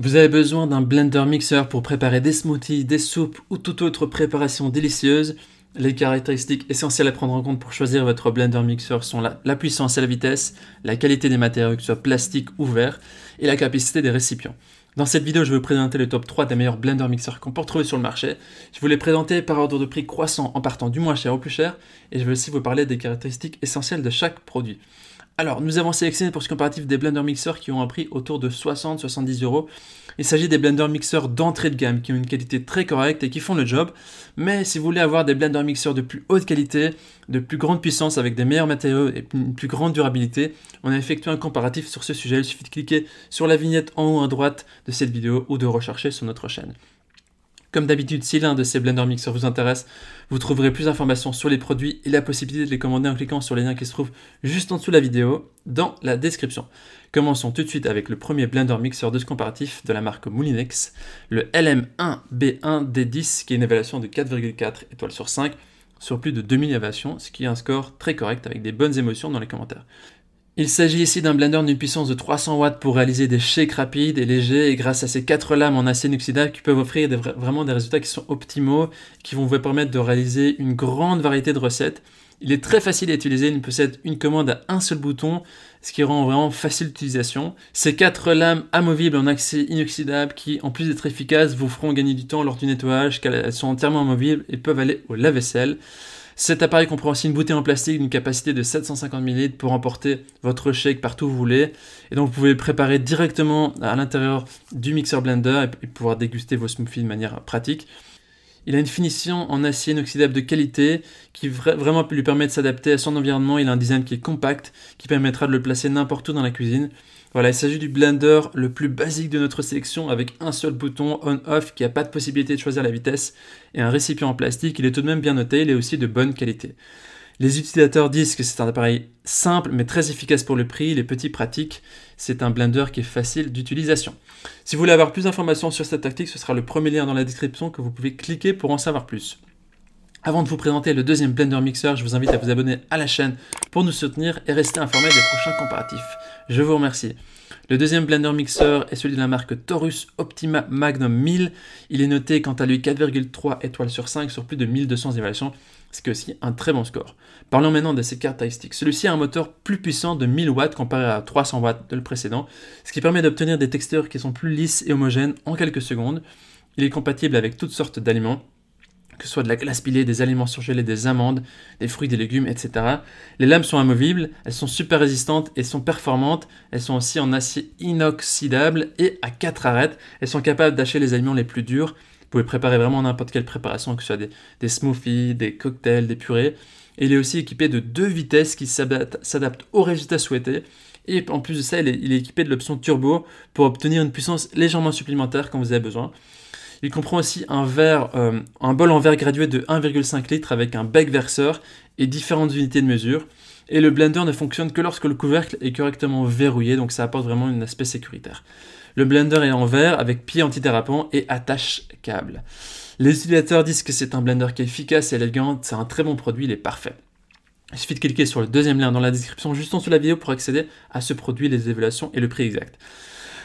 Vous avez besoin d'un blender mixeur pour préparer des smoothies, des soupes ou toute autre préparation délicieuse. Les caractéristiques essentielles à prendre en compte pour choisir votre blender mixeur sont la, puissance et la vitesse, la qualité des matériaux, que ce soit plastique ou verre, et la capacité des récipients. Dans cette vidéo, je vais vous présenter le top 3 des meilleurs blender mixeurs qu'on peut trouver sur le marché. Je vous les présenter par ordre de prix croissant en partant du moins cher au plus cher, et je vais aussi vous parler des caractéristiques essentielles de chaque produit. Alors, nous avons sélectionné pour ce comparatif des blender mixeurs qui ont un prix autour de 60-70 euros. Il s'agit des blender mixeurs d'entrée de gamme qui ont une qualité très correcte et qui font le job. Mais si vous voulez avoir des blender mixeurs de plus haute qualité, de plus grande puissance avec des meilleurs matériaux et une plus grande durabilité, on a effectué un comparatif sur ce sujet. Il suffit de cliquer sur la vignette en haut à droite de cette vidéo ou de rechercher sur notre chaîne. Comme d'habitude, si l'un de ces Blender Mixers vous intéresse, vous trouverez plus d'informations sur les produits et la possibilité de les commander en cliquant sur les liens qui se trouvent juste en dessous de la vidéo dans la description. Commençons tout de suite avec le premier Blender Mixer de ce comparatif de la marque Moulinex, le LM1B1D10 qui est une évaluation de 4,4 étoiles sur 5 sur plus de 2000 évaluations, ce qui est un score très correct avec des bonnes émotions dans les commentaires. Il s'agit ici d'un blender d'une puissance de 300 watts pour réaliser des shakes rapides et légers et grâce à ces quatre lames en acier inoxydable qui peuvent offrir vraiment des résultats qui sont optimaux, qui vont vous permettre de réaliser une grande variété de recettes. Il est très facile à utiliser, il possède une commande à un seul bouton, ce qui rend vraiment facile l'utilisation. Ces quatre lames amovibles en acier inoxydable qui, en plus d'être efficaces, vous feront gagner du temps lors du nettoyage car elles sont entièrement amovibles et peuvent aller au lave-vaisselle. Cet appareil comprend aussi une bouteille en plastique d'une capacité de 750 ml pour emporter votre shake partout où vous voulez. Et donc vous pouvez le préparer directement à l'intérieur du mixeur blender et pouvoir déguster vos smoothies de manière pratique. Il a une finition en acier inoxydable de qualité qui vraiment lui permet de s'adapter à son environnement. Il a un design qui est compact, qui permettra de le placer n'importe où dans la cuisine. Voilà, il s'agit du blender le plus basique de notre sélection avec un seul bouton on-off qui n'a pas de possibilité de choisir la vitesse et un récipient en plastique. Il est tout de même bien noté, il est aussi de bonne qualité. Les utilisateurs disent que c'est un appareil simple mais très efficace pour le prix, les petits pratiques, c'est un blender qui est facile d'utilisation. Si vous voulez avoir plus d'informations sur cette tactique, ce sera le premier lien dans la description que vous pouvez cliquer pour en savoir plus. Avant de vous présenter le deuxième Blender Mixer, je vous invite à vous abonner à la chaîne pour nous soutenir et rester informé des prochains comparatifs. Je vous remercie. Le deuxième blender mixeur est celui de la marque Taurus Optima Magnum 1000. Il est noté quant à lui 4,3 étoiles sur 5 sur plus de 1200 évaluations, ce qui est aussi un très bon score. Parlons maintenant de ses caractéristiques. Celui-ci a un moteur plus puissant de 1000 watts comparé à 300 watts de le précédent, ce qui permet d'obtenir des textures qui sont plus lisses et homogènes en quelques secondes. Il est compatible avec toutes sortes d'aliments, que ce soit de la glace pilée, des aliments surgelés, des amandes, des fruits, des légumes, etc. Les lames sont amovibles, elles sont super résistantes et sont performantes. Elles sont aussi en acier inoxydable et à 4 arêtes. Elles sont capables d'acheter les aliments les plus durs. Vous pouvez préparer vraiment n'importe quelle préparation, que ce soit des, smoothies, des cocktails, des purées. Et il est aussi équipé de deux vitesses qui s'adaptent au résultat souhaité. Et en plus de ça, il est équipé de l'option turbo pour obtenir une puissance légèrement supplémentaire quand vous avez besoin. Il comprend aussi un, verre, euh, un bol en verre gradué de 1,5 litre avec un bec verseur et différentes unités de mesure. Et le blender ne fonctionne que lorsque le couvercle est correctement verrouillé, donc ça apporte vraiment un aspect sécuritaire. Le blender est en verre avec pied antidérapant et attache câble. Les utilisateurs disent que c'est un blender qui est efficace et élégant, c'est un très bon produit, il est parfait. Il suffit de cliquer sur le deuxième lien dans la description juste en dessous de la vidéo pour accéder à ce produit, les évaluations et le prix exact.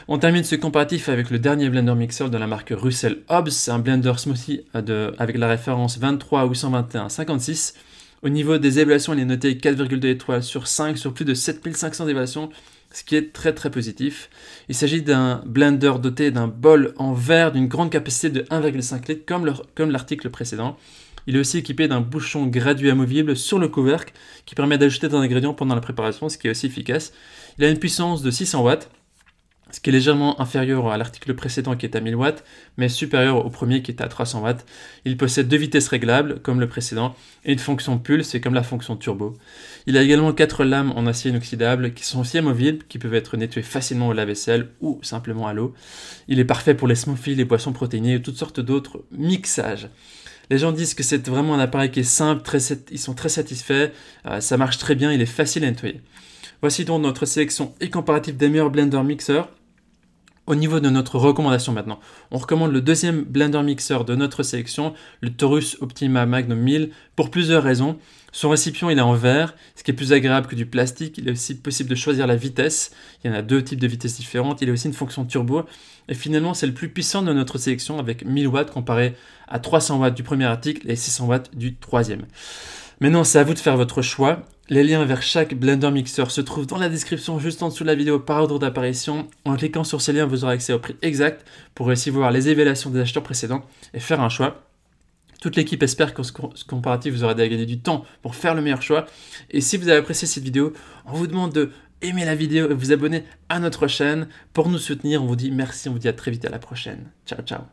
On termine ce comparatif avec le dernier blender mixer de la marque Russell Hobbs, un blender smoothie avec la référence 23 56. Au niveau des évaluations, il est noté 4,2 étoiles sur 5 sur plus de 7500 évaluations, ce qui est très très positif. Il s'agit d'un blender doté d'un bol en verre d'une grande capacité de 1,5 litre comme l'article précédent. Il est aussi équipé d'un bouchon gradué amovible sur le couvercle qui permet d'ajouter des ingrédients pendant la préparation, ce qui est aussi efficace. Il a une puissance de 600 watts ce qui est légèrement inférieur à l'article précédent qui est à 1000 watts, mais supérieur au premier qui est à 300 watts. Il possède deux vitesses réglables, comme le précédent, et une fonction pulse, comme la fonction turbo. Il a également quatre lames en acier inoxydable qui sont aussi amovibles, qui peuvent être nettoyées facilement au lave-vaisselle ou simplement à l'eau. Il est parfait pour les smoothies, les boissons protéinées et toutes sortes d'autres mixages. Les gens disent que c'est vraiment un appareil qui est simple, très, ils sont très satisfaits, euh, ça marche très bien, il est facile à nettoyer. Voici donc notre sélection et comparatif des meilleurs blender mixeurs. Au niveau de notre recommandation maintenant, on recommande le deuxième blender mixeur de notre sélection, le Taurus Optima Magnum 1000, pour plusieurs raisons. Son récipient il est en verre, ce qui est plus agréable que du plastique. Il est aussi possible de choisir la vitesse. Il y en a deux types de vitesses différentes. Il a aussi une fonction turbo. Et finalement, c'est le plus puissant de notre sélection avec 1000 watts comparé à 300 watts du premier article et 600 watts du troisième. Maintenant, c'est à vous de faire votre choix. Les liens vers chaque Blender Mixer se trouvent dans la description juste en dessous de la vidéo par ordre d'apparition. En cliquant sur ces liens, vous aurez accès au prix exact pour à voir les évaluations des acheteurs précédents et faire un choix. Toute l'équipe espère que ce comparatif vous aura gagné du temps pour faire le meilleur choix. Et si vous avez apprécié cette vidéo, on vous demande de aimer la vidéo et vous abonner à notre chaîne pour nous soutenir. On vous dit merci, on vous dit à très vite à la prochaine. Ciao, ciao.